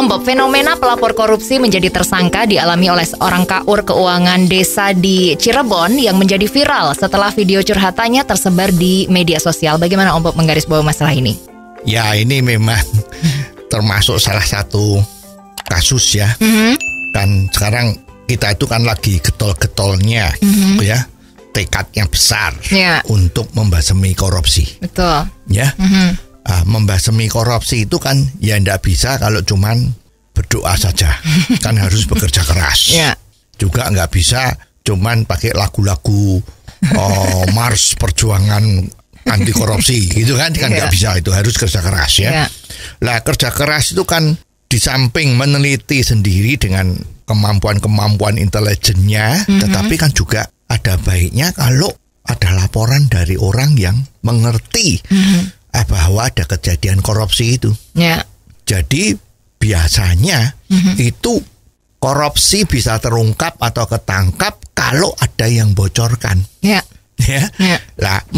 Om fenomena pelapor korupsi menjadi tersangka dialami oleh seorang kaur keuangan desa di Cirebon yang menjadi viral setelah video curhatannya tersebar di media sosial. Bagaimana Om Bob menggarisbawahi masalah ini? Ya, ini memang termasuk salah satu kasus ya. Mm -hmm. Dan sekarang kita itu kan lagi getol-getolnya mm -hmm. ya tekadnya besar yeah. untuk membasmi korupsi. Betul. Ya. Mm -hmm ah, membasmi korupsi itu kan ya tidak bisa kalau cuman berdoa saja kan harus bekerja keras ya. juga nggak bisa cuman pakai lagu-lagu oh, mars perjuangan anti korupsi gitu kan kan nggak ya. bisa itu harus kerja keras ya yeah. lah kerja keras itu kan di samping meneliti sendiri dengan kemampuan-kemampuan intelijennya mm-hmm. tetapi kan juga ada baiknya kalau ada laporan dari orang yang mengerti mm-hmm eh, bahwa ada kejadian korupsi itu. Ya. Jadi biasanya mm-hmm. itu korupsi bisa terungkap atau ketangkap kalau ada yang bocorkan. Ya. Ya. ya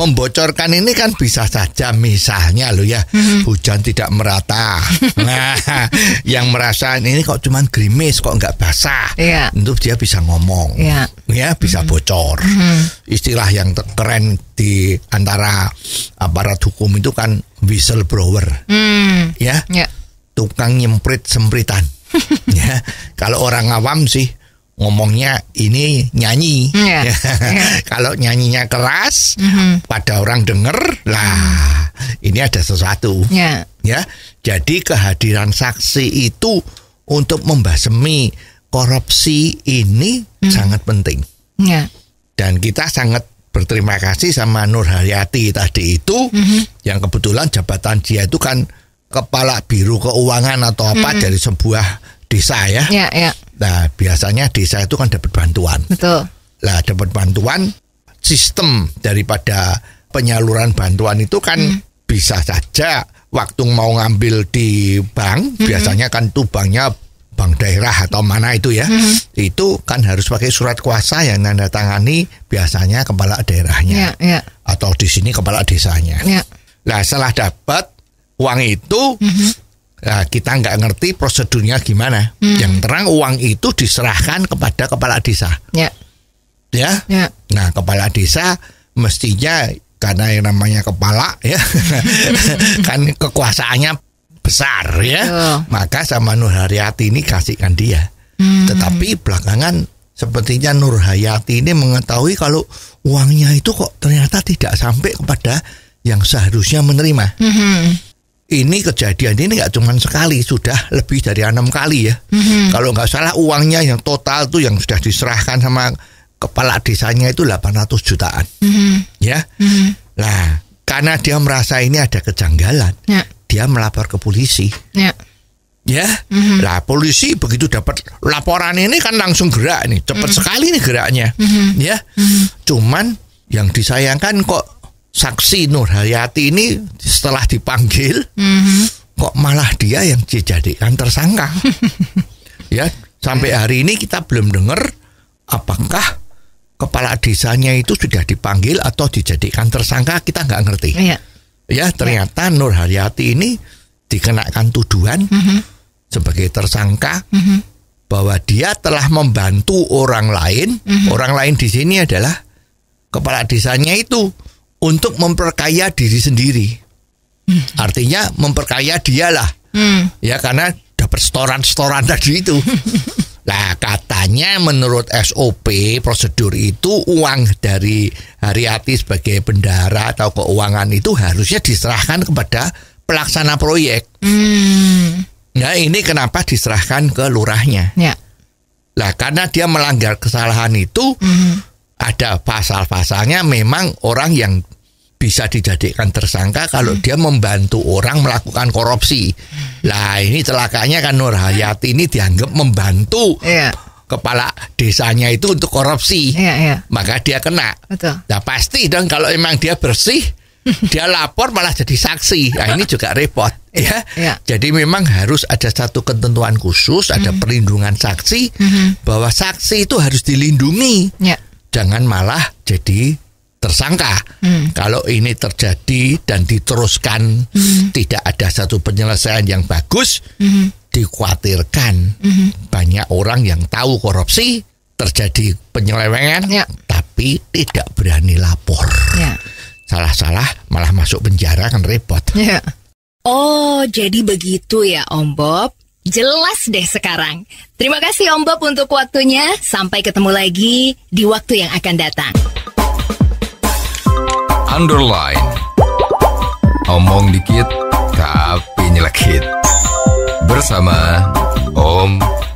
membocorkan ini kan bisa saja misalnya lo ya hmm. hujan tidak merata. nah, yang merasa ini kok cuman gerimis kok nggak basah. Yeah. Tentu dia bisa ngomong. Yeah. Ya, bisa hmm. bocor. Hmm. Istilah yang keren di antara aparat hukum itu kan whistleblower. Hmm. Ya. Yeah. Tukang nyemprit sempritan. ya, kalau orang awam sih ngomongnya ini nyanyi. Yeah. Kalau nyanyinya keras, mm -hmm. pada orang denger, lah ini ada sesuatu. Yeah. Ya, jadi kehadiran saksi itu untuk membasmi korupsi ini mm. sangat penting. Yeah. Dan kita sangat berterima kasih sama Nur Haryati tadi itu, mm -hmm. yang kebetulan jabatan dia itu kan kepala biru keuangan atau apa mm -hmm. dari sebuah desa ya. Yeah, yeah Nah, biasanya desa itu kan dapat bantuan. Betul. Lah, dapat bantuan sistem daripada penyaluran bantuan itu kan hmm. bisa saja waktu mau ngambil di bank, hmm. biasanya kan tuh banknya bank daerah atau mana itu ya, hmm. itu kan harus pakai surat kuasa yang nanda tangani biasanya kepala daerahnya ya, ya. atau di sini kepala desanya. Ya. Nah setelah dapat uang itu hmm. Nah, kita nggak ngerti prosedurnya gimana. Hmm. Yang terang uang itu diserahkan kepada kepala desa. Ya. Ya. ya. Nah, kepala desa mestinya karena yang namanya kepala ya kan kekuasaannya besar ya. Oh. Maka sama Nur Haryati ini kasihkan dia. Hmm. Tetapi belakangan sepertinya Nur Hayati ini mengetahui kalau uangnya itu kok ternyata tidak sampai kepada yang seharusnya menerima. Hmm ini kejadian ini nggak cuma sekali sudah lebih dari enam kali ya mm-hmm. kalau nggak salah uangnya yang total tuh yang sudah diserahkan sama kepala desanya itu 800 jutaan mm-hmm. ya mm-hmm. nah karena dia merasa ini ada kejanggalan yeah. dia melapor ke polisi yeah. ya mm-hmm. nah polisi begitu dapat laporan ini kan langsung gerak nih cepat mm-hmm. sekali nih geraknya mm-hmm. ya mm-hmm. cuman yang disayangkan kok saksi Nur Hayati ini setelah dipanggil mm-hmm. kok malah dia yang dijadikan tersangka ya sampai hari ini kita belum dengar apakah kepala desanya itu sudah dipanggil atau dijadikan tersangka kita nggak ngerti yeah. ya ternyata Nur Hayati ini dikenakan tuduhan mm-hmm. sebagai tersangka mm-hmm. bahwa dia telah membantu orang lain mm-hmm. orang lain di sini adalah kepala desanya itu untuk memperkaya diri sendiri. Hmm. Artinya memperkaya dialah. Hmm. Ya karena dapat setoran-setoran tadi itu. Nah katanya menurut SOP prosedur itu uang dari Haryati sebagai bendara atau keuangan itu harusnya diserahkan kepada pelaksana proyek. Hmm. Nah ini kenapa diserahkan ke lurahnya? Ya. Nah karena dia melanggar kesalahan itu hmm. ada pasal-pasalnya memang orang yang bisa dijadikan tersangka kalau hmm. dia membantu orang melakukan korupsi. Lah ini celakanya kan Nur Hayati ini dianggap membantu yeah. kepala desanya itu untuk korupsi. Yeah, yeah. Maka dia kena. Betul. Nah pasti dong kalau emang dia bersih dia lapor malah jadi saksi. Nah ini juga repot iya, ya. ya. Jadi memang harus ada satu ketentuan khusus, ada hmm. perlindungan saksi mm -hmm. bahwa saksi itu harus dilindungi. Ya. Jangan malah jadi tersangka. Hmm. Kalau ini terjadi dan diteruskan hmm. tidak ada satu penyelesaian yang bagus, hmm. dikhawatirkan hmm. banyak orang yang tahu korupsi terjadi penyelewengan ya. tapi tidak berani lapor. Ya. Salah-salah malah masuk penjara kan repot. Ya. Oh, jadi begitu ya Om Bob. Jelas deh sekarang. Terima kasih Om Bob untuk waktunya. Sampai ketemu lagi di waktu yang akan datang underline. Omong dikit, tapi nyelekit. Bersama Om